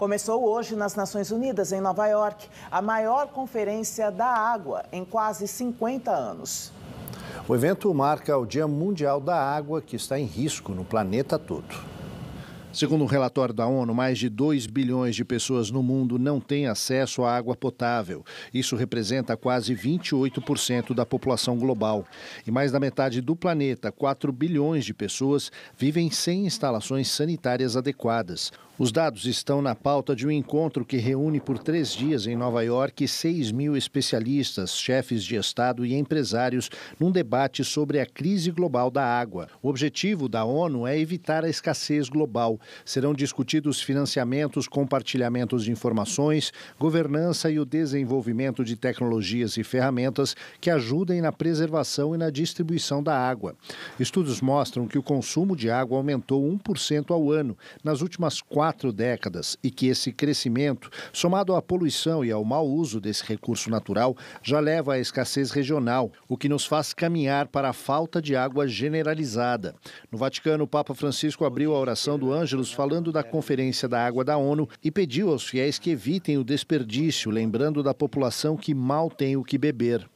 começou hoje nas Nações Unidas, em Nova York, a maior conferência da água em quase 50 anos. O evento marca o Dia Mundial da Água, que está em risco no planeta todo. Segundo um relatório da ONU, mais de 2 bilhões de pessoas no mundo não têm acesso à água potável. Isso representa quase 28% da população global. E mais da metade do planeta, 4 bilhões de pessoas, vivem sem instalações sanitárias adequadas. Os dados estão na pauta de um encontro que reúne por três dias em Nova York 6 mil especialistas, chefes de Estado e empresários num debate sobre a crise global da água. O objetivo da ONU é evitar a escassez global serão discutidos financiamentos, compartilhamentos de informações, governança e o desenvolvimento de tecnologias e ferramentas que ajudem na preservação e na distribuição da água. Estudos mostram que o consumo de água aumentou 1% ao ano nas últimas quatro décadas e que esse crescimento, somado à poluição e ao mau uso desse recurso natural, já leva à escassez regional, o que nos faz caminhar para a falta de água generalizada. No Vaticano, o Papa Francisco abriu a oração do Anjo Angeles falando da Conferência da Água da ONU e pediu aos fiéis que evitem o desperdício, lembrando da população que mal tem o que beber.